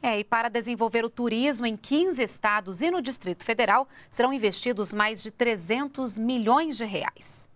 É, e para desenvolver o turismo em 15 estados e no Distrito Federal, serão investidos mais de 300 milhões de reais.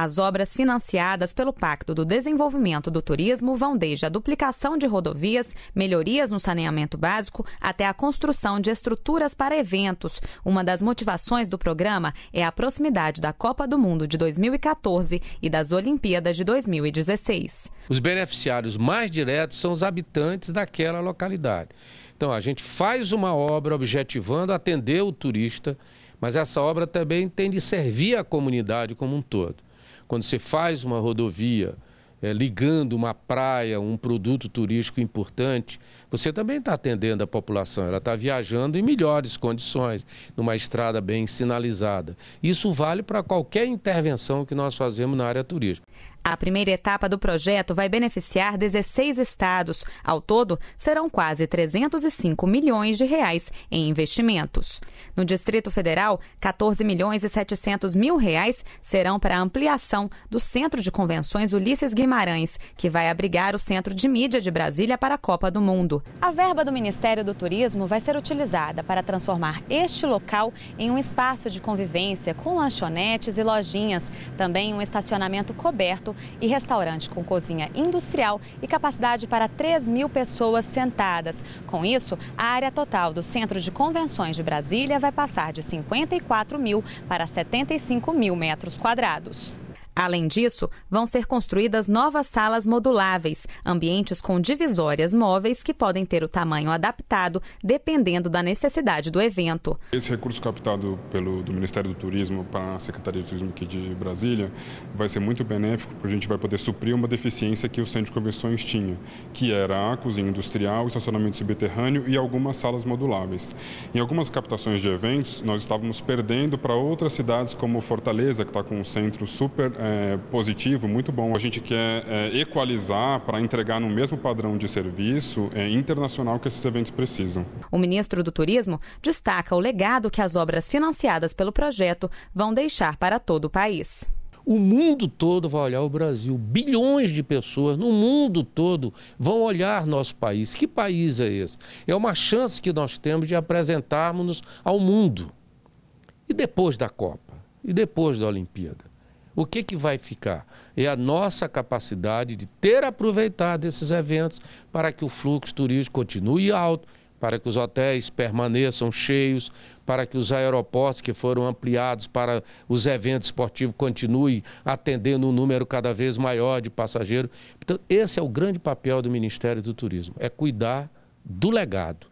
As obras financiadas pelo Pacto do Desenvolvimento do Turismo vão desde a duplicação de rodovias, melhorias no saneamento básico, até a construção de estruturas para eventos. Uma das motivações do programa é a proximidade da Copa do Mundo de 2014 e das Olimpíadas de 2016. Os beneficiários mais diretos são os habitantes daquela localidade. Então, a gente faz uma obra objetivando atender o turista, mas essa obra também tem de servir a comunidade como um todo. Quando você faz uma rodovia é, ligando uma praia, um produto turístico importante, você também está atendendo a população. Ela está viajando em melhores condições, numa estrada bem sinalizada. Isso vale para qualquer intervenção que nós fazemos na área turística. A primeira etapa do projeto vai beneficiar 16 estados. Ao todo, serão quase 305 milhões de reais em investimentos. No Distrito Federal, 14 milhões e 700 mil reais serão para a ampliação do Centro de Convenções Ulisses Guimarães, que vai abrigar o Centro de Mídia de Brasília para a Copa do Mundo. A verba do Ministério do Turismo vai ser utilizada para transformar este local em um espaço de convivência com lanchonetes e lojinhas, também um estacionamento coberto e restaurante com cozinha industrial e capacidade para 3 mil pessoas sentadas. Com isso, a área total do Centro de Convenções de Brasília vai passar de 54 mil para 75 mil metros quadrados. Além disso, vão ser construídas novas salas moduláveis, ambientes com divisórias móveis que podem ter o tamanho adaptado dependendo da necessidade do evento. Esse recurso captado pelo do Ministério do Turismo para a Secretaria de Turismo aqui de Brasília vai ser muito benéfico porque a gente vai poder suprir uma deficiência que o centro de convenções tinha, que era a cozinha industrial, estacionamento subterrâneo e algumas salas moduláveis. Em algumas captações de eventos, nós estávamos perdendo para outras cidades como Fortaleza, que está com um centro super eh, é, positivo, muito bom. A gente quer é, equalizar para entregar no mesmo padrão de serviço é, internacional que esses eventos precisam. O ministro do Turismo destaca o legado que as obras financiadas pelo projeto vão deixar para todo o país. O mundo todo vai olhar o Brasil. Bilhões de pessoas no mundo todo vão olhar nosso país. Que país é esse? É uma chance que nós temos de apresentarmos-nos ao mundo. E depois da Copa? E depois da Olimpíada? o que, que vai ficar? É a nossa capacidade de ter aproveitado esses eventos para que o fluxo turístico continue alto, para que os hotéis permaneçam cheios, para que os aeroportos que foram ampliados para os eventos esportivos continuem atendendo um número cada vez maior de passageiros. Então, esse é o grande papel do Ministério do Turismo, é cuidar do legado.